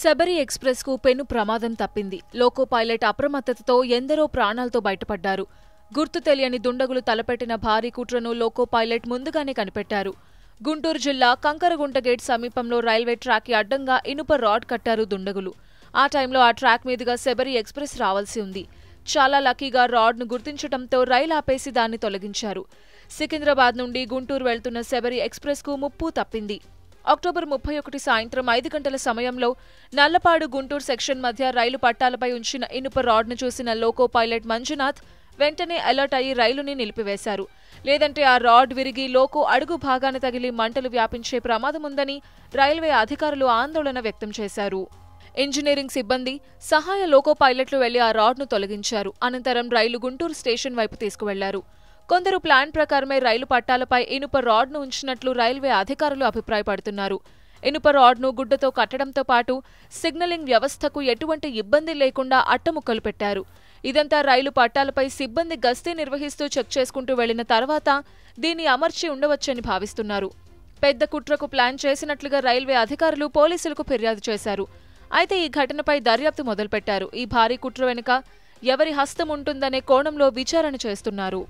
శబరి ఎక్స్ప్రెస్కు పెను ప్రమాదం తప్పింది లోకో పైలట్ అప్రమత్తతతో ఎందరో ప్రాణాలతో బయటపడ్డారు గుర్తు తెలియని దుండగులు తలపెట్టిన భారీ కుట్రను లోకో పైలట్ ముందుగానే కనిపెట్టారు గుంటూరు జిల్లా కంకరగుంట గేట్ సమీపంలో రైల్వే ట్రాక్కి అడ్డంగా ఇనుప రాడ్ కట్టారు దుండగులు ఆ టైంలో ఆ ట్రాక్ మీదుగా శబరి ఎక్స్ప్రెస్ రావాల్సి ఉంది చాలా లక్కీగా రాడ్ను గుర్తించడంతో రైలు ఆపేసి దాన్ని తొలగించారు సికింద్రాబాద్ నుండి గుంటూరు వెళ్తున్న శబరి ఎక్స్ప్రెస్కు ముప్పు తప్పింది అక్టోబర్ ముప్పై ఒకటి సాయంత్రం ఐదు గంటల సమయంలో నల్లపాడు గుంటూరు సెక్షన్ మధ్య రైలు పట్టాలపై ఉంచిన ఇనుప రాడ్ను చూసిన లోకో పైలట్ మంజునాథ్ వెంటనే అలర్ట్ అయి రైలుని నిలిపివేశారు లేదంటే ఆ రాడ్ విరిగి లోకో అడుగు భాగాన తగిలి మంటలు వ్యాపించే ప్రమాదముందని రైల్వే అధికారులు ఆందోళన వ్యక్తం చేశారు ఇంజనీరింగ్ సిబ్బంది సహాయ లోకో పైలట్లు వెళ్లి ఆ రాడ్ను తొలగించారు అనంతరం రైలు గుంటూరు స్టేషన్ వైపు తీసుకువెళ్లారు కొందరు ప్లాన్ ప్రకారమే రైలు పట్టాలపై ఇనుప రాడ్ను ఉంచినట్లు రైల్వే అధికారులు అభిప్రాయపడుతున్నారు ఇనుప రాడ్ను గుడ్డతో కట్టడంతో పాటు సిగ్నలింగ్ వ్యవస్థకు ఎటువంటి ఇబ్బంది లేకుండా అట్టముక్కలు పెట్టారు ఇదంతా రైలు పట్టాలపై సిబ్బంది గస్తీ నిర్వహిస్తూ చెక్ చేసుకుంటూ వెళ్లిన తర్వాత దీన్ని అమర్చి ఉండవచ్చని భావిస్తున్నారు పెద్ద కుట్రకు ప్లాన్ చేసినట్లుగా రైల్వే అధికారులు పోలీసులకు ఫిర్యాదు చేశారు అయితే ఈ ఘటనపై దర్యాప్తు మొదలుపెట్టారు ఈ భారీ కుట్ర వెనుక ఎవరి హస్తం ఉంటుందనే కోణంలో విచారణ చేస్తున్నారు